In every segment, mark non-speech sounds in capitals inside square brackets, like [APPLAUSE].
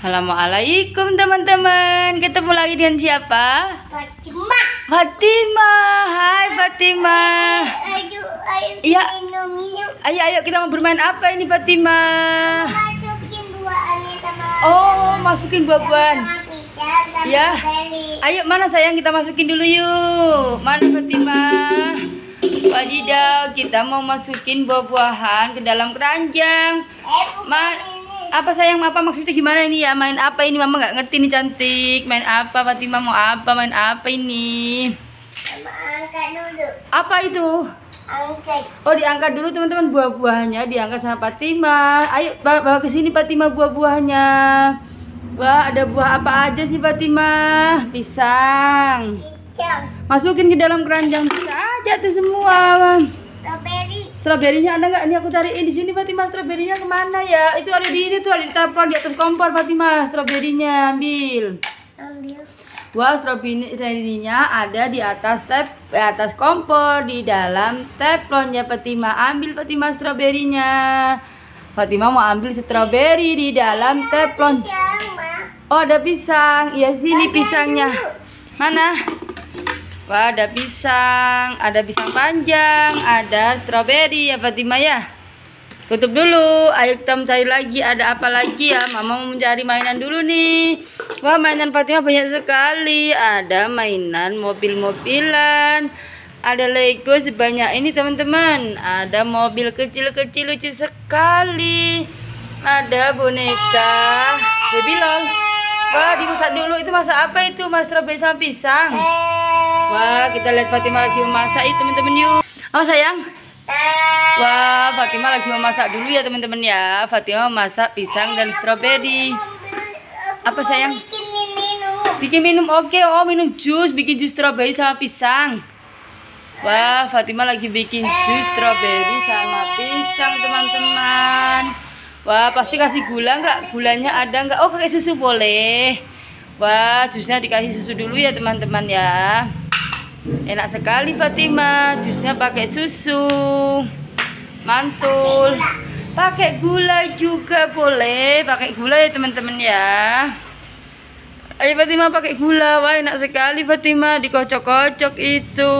Assalamualaikum teman-teman. Ketemu lagi dengan siapa? Fatima. Fatima. Hai Fatima. Ayo, ayo, ayo minum, minum. Ayo, ayo kita mau bermain apa ini Fatima? Masukin buahannya sama Oh, masukin buah-buahan. Ya. Ayo mana sayang kita masukin dulu yuk. Mana Fatima? Wadidaw, kita mau masukin buah-buahan ke dalam keranjang. Eh, Ma apa sayang apa maksudnya gimana ini ya main apa ini mama nggak ngerti nih cantik main apa Fatima mau apa main apa ini dulu. apa itu angkat oh diangkat dulu teman-teman buah buahnya diangkat sama Fatima ayo bawa, bawa ke sini Fatima buah-buahnya wah ada buah apa aja sih Fatima pisang, pisang. masukin ke dalam keranjang bisa aja tuh semua Stroberinya ada nggak? Ini aku cariin di sini Fatimah stroberinya kemana ya? Itu ada di ini tuh ada di tapon di atas kompor Fatimah stroberinya ambil. Ambil. Wah stroberinya ada di atas tep di eh, atas kompor di dalam teflonnya Fatimah ambil Fatimah stroberinya. Fatimah mau ambil stroberi di dalam teflon. Oh ada pisang, ya sini pisangnya. Mana? Wah, ada pisang, ada pisang panjang, ada strawberry, ya Fatima ya. Tutup dulu. Ayo kita mencari lagi ada apa lagi ya. Mama mau mencari mainan dulu nih. Wah, mainan Fatima banyak sekali. Ada mainan mobil-mobilan. Ada Lego sebanyak ini, teman-teman. Ada mobil kecil-kecil lucu sekali. Ada boneka Baby Lol. Wah, dimasak dulu. Itu masak apa itu? Mas strawberry sama pisang. Wah, kita lihat Fatima lagi memasak ya teman-teman yuk. Apa sayang? Wah, Fatima lagi memasak dulu ya teman-teman ya. Fatima masak pisang dan stroberi. Apa sayang? Bikin minum Bikin minum, oke, oh minum jus, bikin jus stroberi sama pisang. Wah, Fatima lagi bikin jus stroberi sama pisang teman-teman. Wah, pasti kasih gula nggak? Gulanya ada nggak? Oh, pakai susu boleh. Wah, jusnya dikasih susu dulu ya teman-teman ya. Enak sekali Fatima, jusnya pakai susu. Mantul. Pakai gula. juga boleh, pakai gula ya teman-teman ya. Ayo Fatima pakai gula, wah enak sekali Fatima dikocok-kocok itu.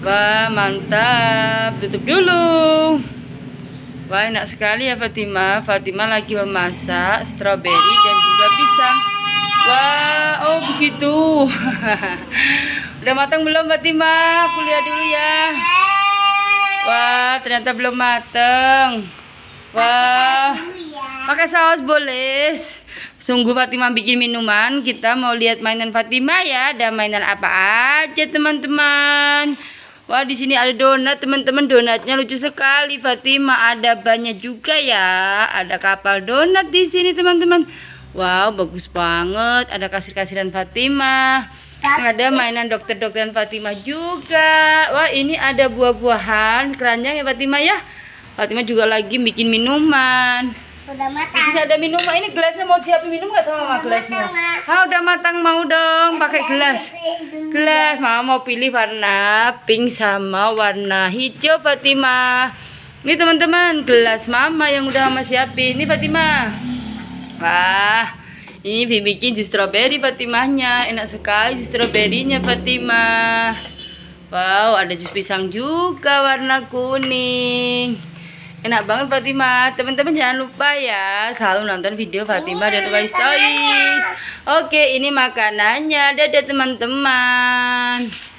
Wah mantap, tutup dulu. Wah enak sekali ya Fatima. Fatima lagi memasak stroberi dan juga pisang. Wah, oh begitu. [LAUGHS] Udah matang belum Fatima? Kuliah dulu ya. Wah, ternyata belum matang. Wah. Pakai saus boleh. Sungguh Fatima bikin minuman. Kita mau lihat mainan Fatima ya. Ada mainan apa aja teman-teman. Wah, di sini ada donat teman-teman. Donatnya lucu sekali Fatima. Ada banyak juga ya. Ada kapal donat di sini teman-teman. Wow, bagus banget. Ada kasir-kasiran Fatima. Kan? ada mainan dokter-dokteran Fatima juga wah ini ada buah-buahan keranjang ya Fatima ya Fatima juga lagi bikin minuman udah matang ada minuman ini gelasnya mau siapin minum gak sama mama gelasnya matang, ah udah matang mau dong pakai gelas gelas mama mau pilih warna pink sama warna hijau Fatima ini teman-teman gelas mama yang udah mama siapin ini Fatima wah ini bikin jus strawberry Fatimahnya enak sekali jus stroberinya Fatimah wow ada jus pisang juga warna kuning enak banget Fatimah teman-teman jangan lupa ya selalu nonton video Fatimah dan Rubai ya, Stories oke ini makanannya dadah teman-teman